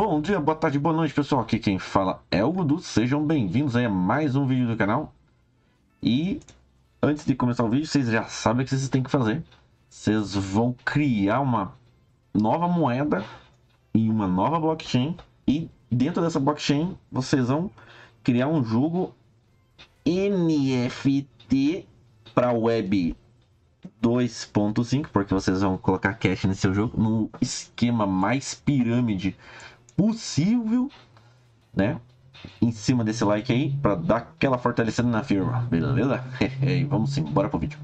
Bom dia, boa tarde, boa noite, pessoal. Aqui quem fala é o Gudu. Sejam bem-vindos a mais um vídeo do canal. E antes de começar o vídeo, vocês já sabem o que vocês têm que fazer. Vocês vão criar uma nova moeda e uma nova blockchain. E dentro dessa blockchain, vocês vão criar um jogo NFT para web 2.5, porque vocês vão colocar cash nesse jogo no esquema mais pirâmide possível, né? Em cima desse like aí, para dar aquela fortalecida na firma, beleza? e vamos sim, bora pro vídeo.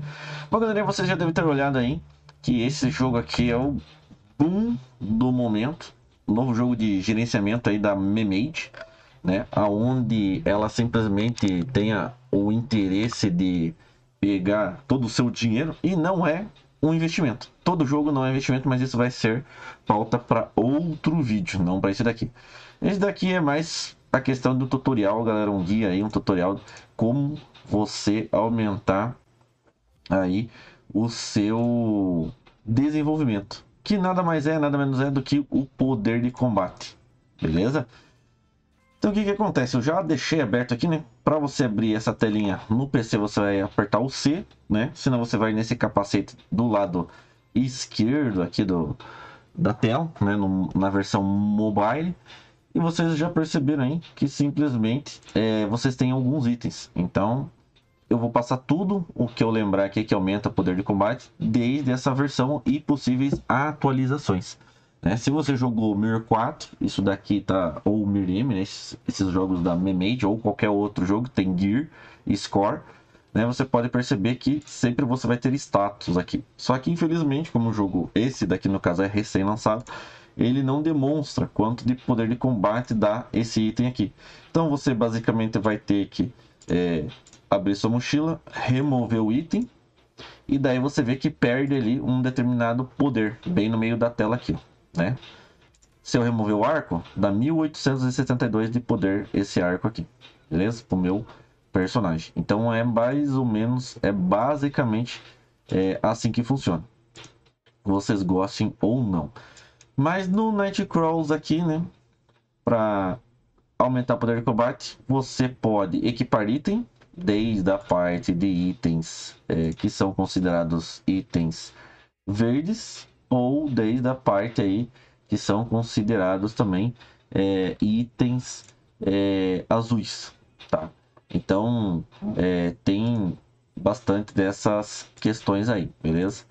Bom, galera, vocês já devem ter olhado aí que esse jogo aqui é o boom do momento. Novo jogo de gerenciamento aí da Memade, né? Aonde ela simplesmente tenha o interesse de pegar todo o seu dinheiro e não é um investimento. Todo jogo não é investimento, mas isso vai ser pauta para outro vídeo, não para esse daqui. Esse daqui é mais a questão do tutorial, galera, um guia aí, um tutorial como você aumentar aí o seu desenvolvimento, que nada mais é, nada menos é do que o poder de combate. Beleza? Então o que, que acontece? Eu já deixei aberto aqui, né? Para você abrir essa telinha no PC, você vai apertar o C, né? Senão você vai nesse capacete do lado esquerdo aqui do, da tela, né? No, na versão mobile. E vocês já perceberam aí que simplesmente é, vocês têm alguns itens. Então eu vou passar tudo o que eu lembrar aqui que aumenta o poder de combate desde essa versão e possíveis atualizações. Né? Se você jogou Mir 4, isso daqui tá. Ou Mir M, né? esses, esses jogos da Memade, ou qualquer outro jogo, tem Gear e Score. Né? Você pode perceber que sempre você vai ter status aqui. Só que infelizmente, como o jogo, esse daqui no caso é recém-lançado, ele não demonstra quanto de poder de combate dá esse item aqui. Então você basicamente vai ter que é, abrir sua mochila, remover o item, e daí você vê que perde ali um determinado poder, bem no meio da tela aqui né? Se eu remover o arco, dá 1872 de poder esse arco aqui, beleza? Pro meu personagem. Então é mais ou menos, é basicamente é, assim que funciona. Vocês gostem ou não. Mas no Nightcrawls aqui, né? Pra aumentar o poder de combate, você pode equipar item, desde a parte de itens é, que são considerados itens verdes, ou desde a parte aí que são considerados também é, itens é, azuis, tá? Então é, tem bastante dessas questões aí, beleza?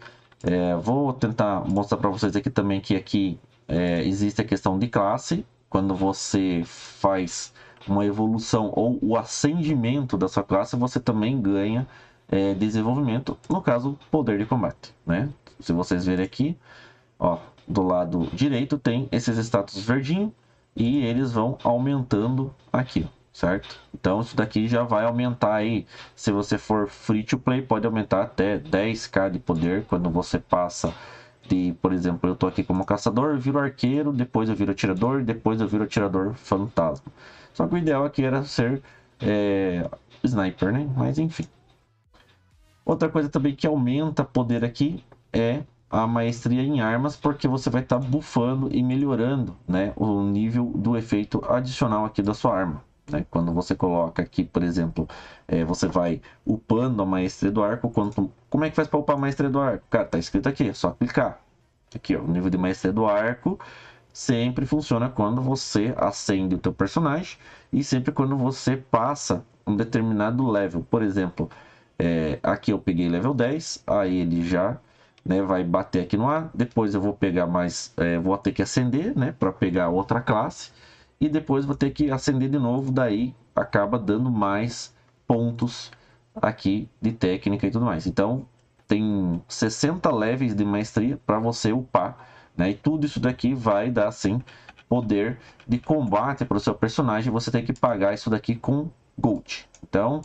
É, vou tentar mostrar para vocês aqui também que aqui é, existe a questão de classe quando você faz uma evolução ou o ascendimento da sua classe, você também ganha é, desenvolvimento, no caso, poder de combate, né? se vocês verem aqui, ó, do lado direito tem esses status verdinho e eles vão aumentando aqui, certo? Então isso daqui já vai aumentar aí, se você for free to play, pode aumentar até 10k de poder quando você passa de, por exemplo, eu tô aqui como caçador, viro arqueiro, depois eu viro atirador, depois eu viro atirador fantasma. Só que o ideal aqui era ser é, sniper, né? Mas enfim. Outra coisa também que aumenta poder aqui é a maestria em armas, porque você vai estar tá bufando e melhorando né, o nível do efeito adicional aqui da sua arma. Né? Quando você coloca aqui, por exemplo, é, você vai upando a maestria do arco. Quanto... Como é que faz para upar a maestria do arco? Cara, tá escrito aqui, é só clicar. Aqui, ó, o nível de maestria do arco sempre funciona quando você acende o teu personagem e sempre quando você passa um determinado level. Por exemplo, é, aqui eu peguei level 10, aí ele já né, vai bater aqui no ar, depois eu vou pegar mais, é, vou ter que acender, né, para pegar outra classe, e depois vou ter que acender de novo, daí acaba dando mais pontos aqui de técnica e tudo mais. Então, tem 60 levels de maestria para você upar, né, e tudo isso daqui vai dar, sim, poder de combate para o seu personagem, você tem que pagar isso daqui com gold. Então,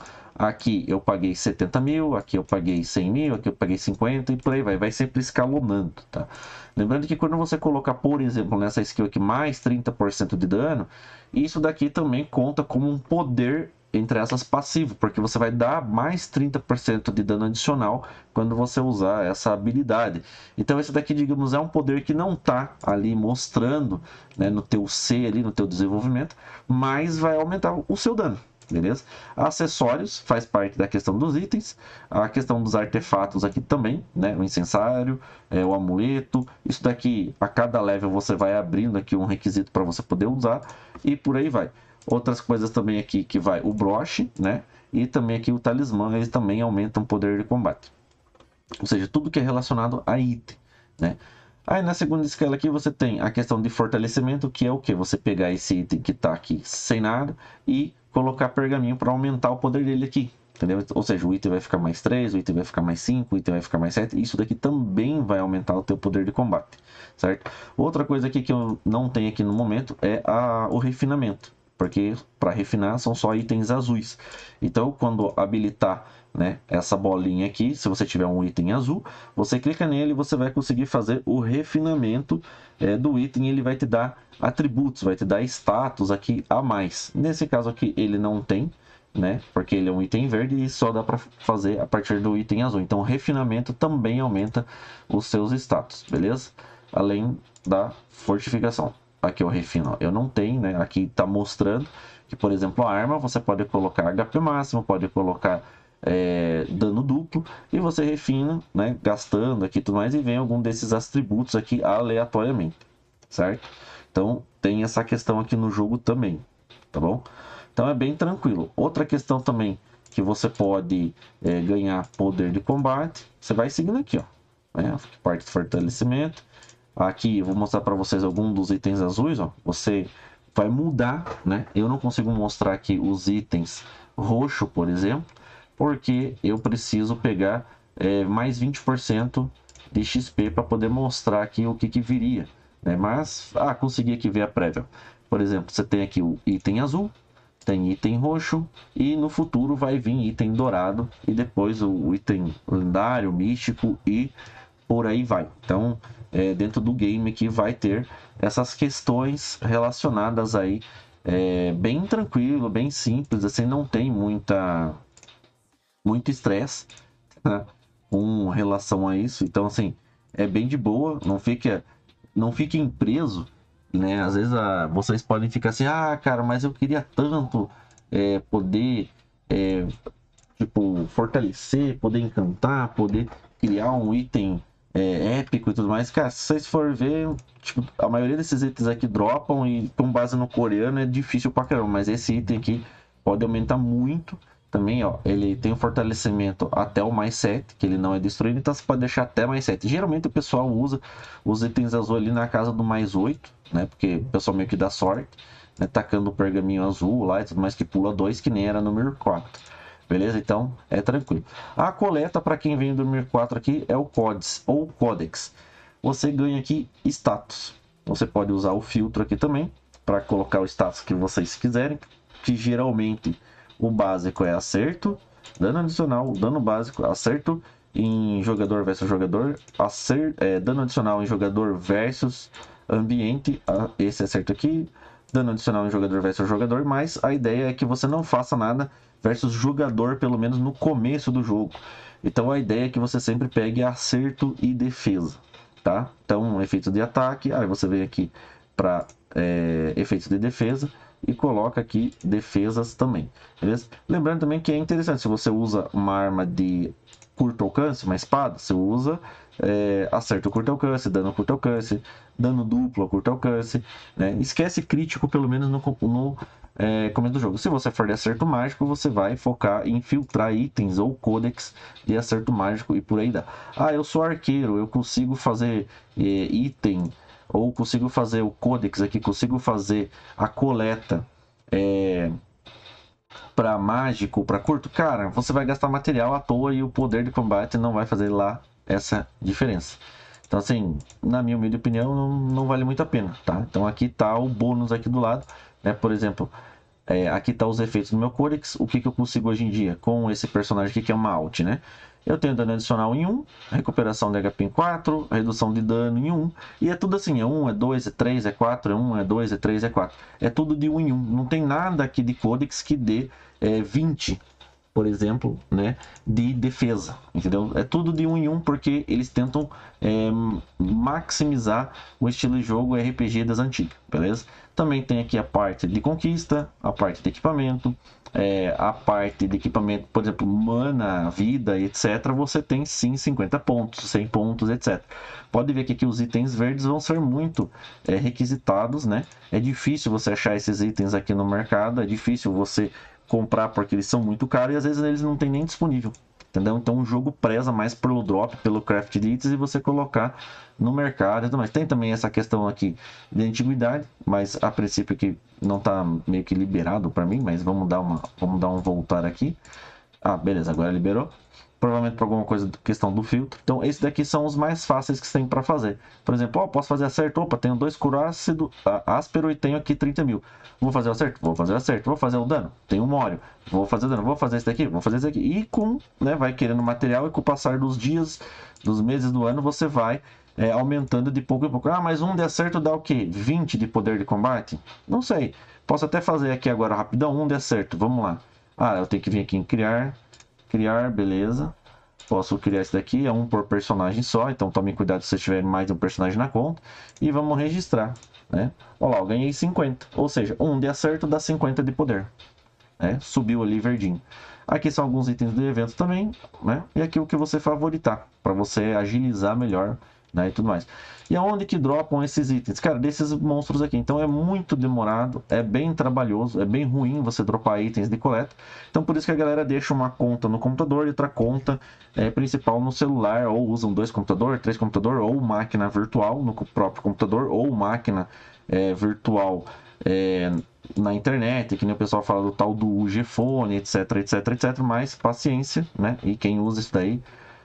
aqui eu paguei 70 mil, aqui eu paguei 100 mil, aqui eu paguei 50 e por aí vai, vai sempre escalonando, tá? Lembrando que quando você colocar, por exemplo, nessa skill aqui mais 30% de dano, isso daqui também conta como um poder entre essas passivo, porque você vai dar mais 30% de dano adicional quando você usar essa habilidade. Então esse daqui, digamos, é um poder que não tá ali mostrando né, no teu C ali, no teu desenvolvimento, mas vai aumentar o seu dano beleza? Acessórios faz parte da questão dos itens, a questão dos artefatos aqui também, né? O incensário, é, o amuleto, isso daqui a cada level você vai abrindo aqui um requisito para você poder usar e por aí vai. Outras coisas também aqui que vai o broche, né? E também aqui o talismã, eles também aumentam o poder de combate. Ou seja, tudo que é relacionado a item, né? Aí na segunda escala aqui você tem a questão de fortalecimento, que é o que? Você pegar esse item que está aqui sem nada e colocar pergaminho para aumentar o poder dele aqui. Entendeu? Ou seja, o item vai ficar mais 3, o item vai ficar mais 5, o item vai ficar mais 7. Isso daqui também vai aumentar o teu poder de combate, certo? Outra coisa aqui que eu não tenho aqui no momento é a, o refinamento. Porque para refinar são só itens azuis. Então, quando habilitar né, essa bolinha aqui, se você tiver um item azul, você clica nele e você vai conseguir fazer o refinamento é, do item, ele vai te dar atributos, vai te dar status aqui a mais. Nesse caso aqui ele não tem, né, porque ele é um item verde e só dá para fazer a partir do item azul. Então refinamento também aumenta os seus status, beleza? Além da fortificação. Aqui eu refino, ó. eu não tenho, né, aqui está mostrando que, por exemplo, a arma você pode colocar HP máximo, pode colocar é, dano duplo e você refina, né, gastando aqui tudo mais e vem algum desses atributos aqui aleatoriamente, certo? Então tem essa questão aqui no jogo também, tá bom? Então é bem tranquilo. Outra questão também que você pode é, ganhar poder de combate, você vai seguindo aqui, ó, né, parte de fortalecimento. Aqui eu vou mostrar para vocês algum dos itens azuis, ó. Você vai mudar, né? Eu não consigo mostrar aqui os itens roxo, por exemplo, porque eu preciso pegar é, mais 20% de XP para poder mostrar aqui o que, que viria. Né? Mas, ah, consegui aqui ver a prévia. Por exemplo, você tem aqui o item azul, tem item roxo e no futuro vai vir item dourado e depois o item lendário, místico e por aí vai. Então, é, dentro do game que vai ter essas questões relacionadas aí, é, bem tranquilo, bem simples, assim, não tem muita muito estresse né, com relação a isso. Então, assim, é bem de boa, não fica, não fique preso, né? Às vezes a, ah, vocês podem ficar assim, ah, cara, mas eu queria tanto é, poder, é, tipo, fortalecer, poder encantar, poder criar um item é, épico e tudo mais. Cara, se vocês forem ver, tipo, a maioria desses itens aqui dropam e com base no coreano é difícil pra caramba, mas esse item aqui pode aumentar muito também, ó, ele tem um fortalecimento até o mais 7, que ele não é destruído, então você pode deixar até mais 7. Geralmente o pessoal usa os itens azul ali na casa do mais 8, né? Porque o pessoal meio que dá sorte, né? Tacando o pergaminho azul lá e tudo mais, que pula 2, que nem era número 4. Beleza? Então é tranquilo. A coleta, para quem vem do número 4 aqui, é o Codes ou Codex. Você ganha aqui status. Você pode usar o filtro aqui também, para colocar o status que vocês quiserem, que geralmente o básico é acerto, dano adicional, dano básico, acerto em jogador versus jogador, acer, é, dano adicional em jogador versus ambiente, esse acerto aqui, dano adicional em jogador versus jogador, mas a ideia é que você não faça nada versus jogador, pelo menos no começo do jogo. Então a ideia é que você sempre pegue acerto e defesa, tá? Então, efeito de ataque, aí você vem aqui para é, efeito de defesa, e coloca aqui defesas também, beleza? Lembrando também que é interessante, se você usa uma arma de curto alcance, uma espada, você usa é, acerto curto alcance, dano curto alcance, dano duplo curto alcance, né? Esquece crítico, pelo menos no, no é, começo do jogo. Se você for de acerto mágico, você vai focar em filtrar itens ou codex de acerto mágico e por aí dá. Ah, eu sou arqueiro, eu consigo fazer é, item ou consigo fazer o codex aqui, consigo fazer a coleta é, para mágico, para curto, cara, você vai gastar material à toa e o poder de combate não vai fazer lá essa diferença. Então, assim, na minha humilde opinião, não, não vale muito a pena, tá? Então, aqui tá o bônus aqui do lado, né? Por exemplo, é, aqui tá os efeitos do meu Codex. O que, que eu consigo hoje em dia com esse personagem aqui, que é uma alt, né? eu tenho dano adicional em 1, recuperação de HP em 4, redução de dano em 1, e é tudo assim, é 1, é 2, é 3, é 4, é 1, é 2, é 3, é 4. É tudo de 1 em 1, não tem nada aqui de Codex que dê é, 20, por exemplo, né, de defesa, entendeu? É tudo de um em um porque eles tentam é, maximizar o estilo de jogo RPG das antigas, beleza? Também tem aqui a parte de conquista, a parte de equipamento, é, a parte de equipamento, por exemplo, mana, vida, etc. Você tem sim 50 pontos, 100 pontos, etc. Pode ver que aqui os itens verdes vão ser muito é, requisitados, né? É difícil você achar esses itens aqui no mercado, é difícil você comprar porque eles são muito caros e às vezes eles não tem nem disponível. Entendeu? Então o jogo preza mais pelo drop, pelo craft itens e você colocar no mercado e tudo mais. Tem também essa questão aqui de antiguidade, mas a princípio que não está meio que liberado para mim, mas vamos dar uma, vamos dar um voltar aqui. Ah, beleza, agora liberou provavelmente por alguma coisa questão do filtro. Então, esses daqui são os mais fáceis que tem para fazer. Por exemplo, ó, posso fazer acerto, opa, tenho dois curo ácido, áspero e tenho aqui 30 mil. Vou fazer o acerto, vou fazer o acerto, vou fazer o dano, tenho um mório, vou fazer o dano, vou fazer esse daqui, vou fazer esse daqui. E com, né, vai querendo material e com o passar dos dias, dos meses, do ano, você vai é, aumentando de pouco em pouco. Ah, mas um de acerto dá o quê? 20 de poder de combate? Não sei. Posso até fazer aqui agora rapidão, um de acerto, vamos lá. Ah, eu tenho que vir aqui em criar, Criar, beleza. Posso criar esse daqui, é um por personagem só, então tome cuidado se você tiver mais um personagem na conta. E vamos registrar, né? Olha lá, eu ganhei 50, ou seja, um de acerto dá 50 de poder. Né? Subiu ali verdinho. Aqui são alguns itens do evento também, né? E aqui o que você favoritar, para você agilizar melhor né, e tudo mais. E aonde que dropam esses itens? Cara, desses monstros aqui. Então é muito demorado, é bem trabalhoso, é bem ruim você dropar itens de coleta. Então por isso que a galera deixa uma conta no computador e outra conta é, principal no celular, ou usam dois computadores, três computadores, ou máquina virtual no próprio computador, ou máquina é, virtual é, na internet, que nem o pessoal fala do tal do G-Fone, etc, etc, etc. Mas paciência, né? E quem usa isso daí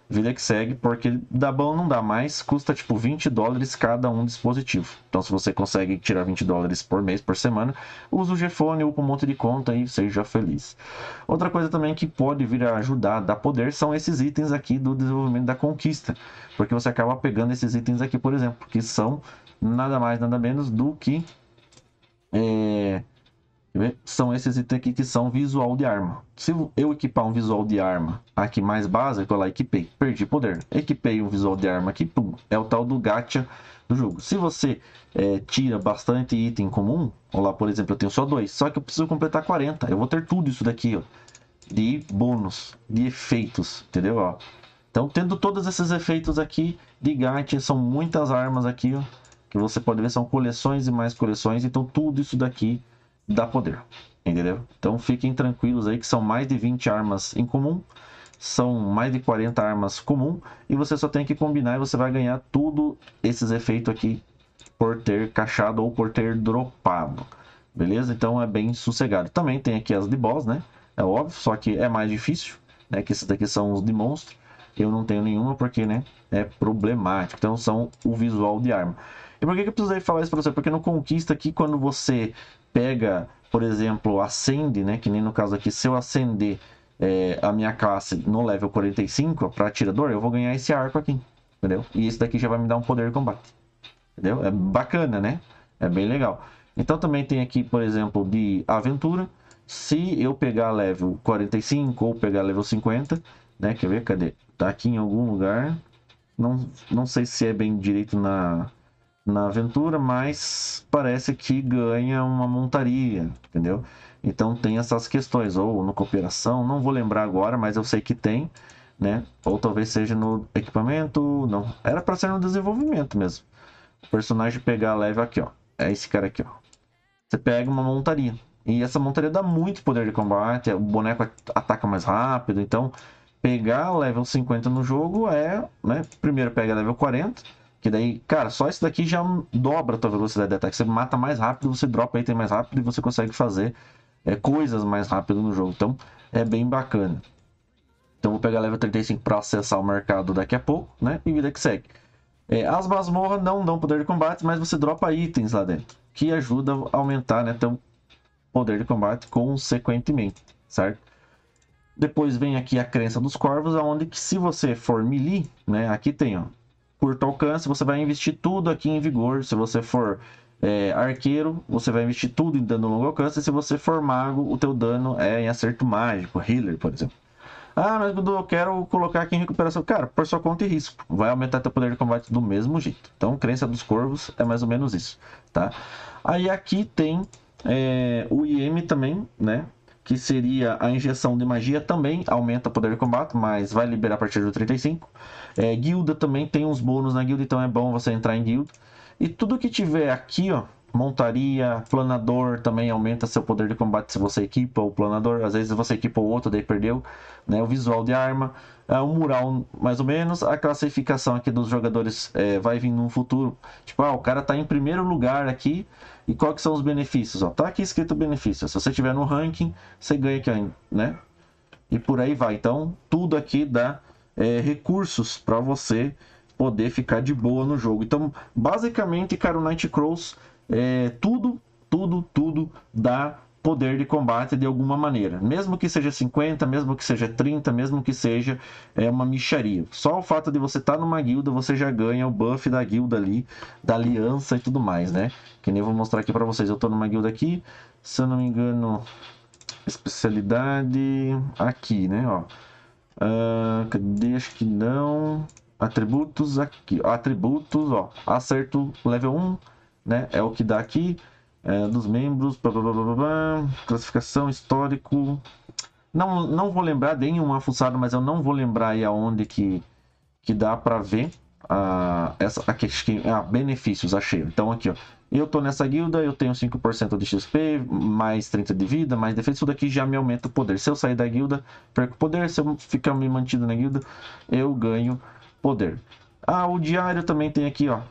vida que segue, porque dá bom não dá mais, custa tipo 20 dólares cada um dispositivo. Então se você consegue tirar 20 dólares por mês, por semana, usa o Gfone ou com um monte de conta e seja feliz. Outra coisa também que pode vir a ajudar, dar poder, são esses itens aqui do desenvolvimento da conquista, porque você acaba pegando esses itens aqui, por exemplo, que são nada mais, nada menos do que... É né? são esses itens aqui que são visual de arma. Se eu equipar um visual de arma aqui mais básico, olha lá equipei, perdi poder. Equipei um visual de arma aqui, pum, é o tal do gacha do jogo. Se você é, tira bastante item comum, olha lá, por exemplo, eu tenho só dois, só que eu preciso completar 40. Eu vou ter tudo isso daqui, ó, de bônus, de efeitos, entendeu? Ó. Então, tendo todos esses efeitos aqui de gacha, são muitas armas aqui, ó, que você pode ver, são coleções e mais coleções. Então, tudo isso daqui dá poder, entendeu? Então fiquem tranquilos aí que são mais de 20 armas em comum, são mais de 40 armas comum e você só tem que combinar e você vai ganhar tudo esses efeitos aqui por ter cachado ou por ter dropado. Beleza? Então é bem sossegado. Também tem aqui as de boss, né? É óbvio, só que é mais difícil, né? Que esses daqui são os de monstro. Eu não tenho nenhuma porque, né? É problemático. Então são o visual de arma. E por que, que eu precisei falar isso pra você? Porque no Conquista aqui, quando você pega, por exemplo, acende, né? Que nem no caso aqui, se eu acender é, a minha classe no level 45 para atirador, eu vou ganhar esse arco aqui, entendeu? E esse daqui já vai me dar um poder de combate, entendeu? É bacana, né? É bem legal. Então também tem aqui, por exemplo, de aventura. Se eu pegar level 45 ou pegar level 50, né? Quer ver? Cadê? Tá aqui em algum lugar. Não, não sei se é bem direito na, na aventura, mas parece que ganha uma montaria, entendeu? Então tem essas questões, ou no cooperação, não vou lembrar agora, mas eu sei que tem, né? Ou talvez seja no equipamento, não. Era para ser no desenvolvimento mesmo. O personagem pegar leve aqui, ó. É esse cara aqui, ó. Você pega uma montaria. E essa montaria dá muito poder de combate, o boneco ataca mais rápido, então pegar level 50 no jogo é, né? Primeiro pega level 40, que daí, cara, só isso daqui já dobra a tua velocidade de ataque. Você mata mais rápido, você dropa item mais rápido e você consegue fazer é, coisas mais rápido no jogo. Então, é bem bacana. Então, vou pegar level 35 para acessar o mercado daqui a pouco, né? E vida que segue. É, as masmorras não dão poder de combate, mas você dropa itens lá dentro. Que ajuda a aumentar, né? Então, poder de combate consequentemente, certo? Depois vem aqui a crença dos corvos, onde que se você for melee, né? Aqui tem, ó curto alcance, você vai investir tudo aqui em vigor. Se você for é, arqueiro, você vai investir tudo em dano longo alcance. se você for mago, o teu dano é em acerto mágico, healer, por exemplo. Ah, mas eu quero colocar aqui em recuperação. Cara, por sua conta e risco. Vai aumentar teu poder de combate do mesmo jeito. Então, crença dos corvos é mais ou menos isso, tá? Aí aqui tem é, o IM também, né? que seria a injeção de magia, também aumenta o poder de combate, mas vai liberar a partir do 35. É, guilda também tem uns bônus na guilda, então é bom você entrar em guilda. E tudo que tiver aqui, ó, montaria, planador também aumenta seu poder de combate se você equipa o planador. Às vezes você equipa o outro, daí perdeu. Né? O visual de arma, é mural mais ou menos. A classificação aqui dos jogadores é, vai vir num futuro. Tipo, ah, o cara tá em primeiro lugar aqui, e quais são os benefícios? Ó, tá aqui escrito benefício. Se você tiver no ranking, você ganha aqui, né? E por aí vai. Então, tudo aqui dá é, recursos para você poder ficar de boa no jogo. Então, basicamente, cara, o Night Crows, é, tudo, tudo, tudo dá poder de combate de alguma maneira. Mesmo que seja 50, mesmo que seja 30, mesmo que seja é, uma micharia. Só o fato de você estar tá numa guilda, você já ganha o buff da guilda ali, da aliança e tudo mais, né? Que nem vou mostrar aqui para vocês. Eu estou numa guilda aqui, se eu não me engano, especialidade aqui, né? Ó. Uh, cadê? Acho que não. Atributos aqui. Atributos, ó. Acerto level 1, né? É o que dá aqui é, dos membros, blá, blá, blá, blá, classificação, histórico. Não, não vou lembrar, dei uma fuçada, mas eu não vou lembrar aí aonde que, que dá para ver a, essa, aqui, a ah, benefícios, achei. Então aqui, ó, eu tô nessa guilda, eu tenho 5% de XP, mais 30 de vida, mais defesa, isso daqui já me aumenta o poder. Se eu sair da guilda, perco poder, se eu ficar me mantido na guilda, eu ganho poder. Ah, o diário também tem aqui, ó,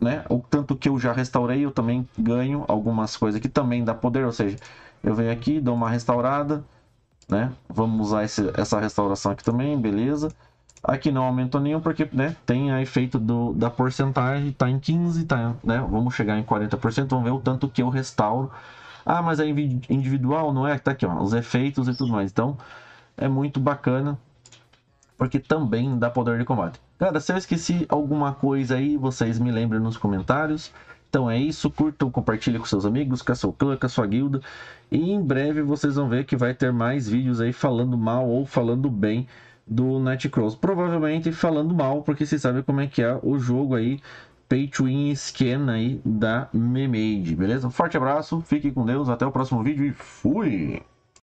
né? O tanto que eu já restaurei, eu também ganho algumas coisas que também dá poder, ou seja, eu venho aqui, dou uma restaurada, né? Vamos usar esse, essa restauração aqui também, beleza. Aqui não aumentou nenhum porque, né, tem a efeito do, da porcentagem, tá em 15, tá, né? Vamos chegar em 40%, vamos ver o tanto que eu restauro. Ah, mas é individual, não é? Tá aqui, ó, os efeitos e tudo mais. Então, é muito bacana porque também dá poder de combate. Cara, se eu esqueci alguma coisa aí, vocês me lembram nos comentários. Então é isso, curtam, compartilhem com seus amigos, com a sua clã, com a sua guilda. E em breve vocês vão ver que vai ter mais vídeos aí falando mal ou falando bem do Nightcrawls. Provavelmente falando mal, porque vocês sabem como é que é o jogo aí, pay to win scan aí da Memade, beleza? Um forte abraço, fiquem com Deus, até o próximo vídeo e fui!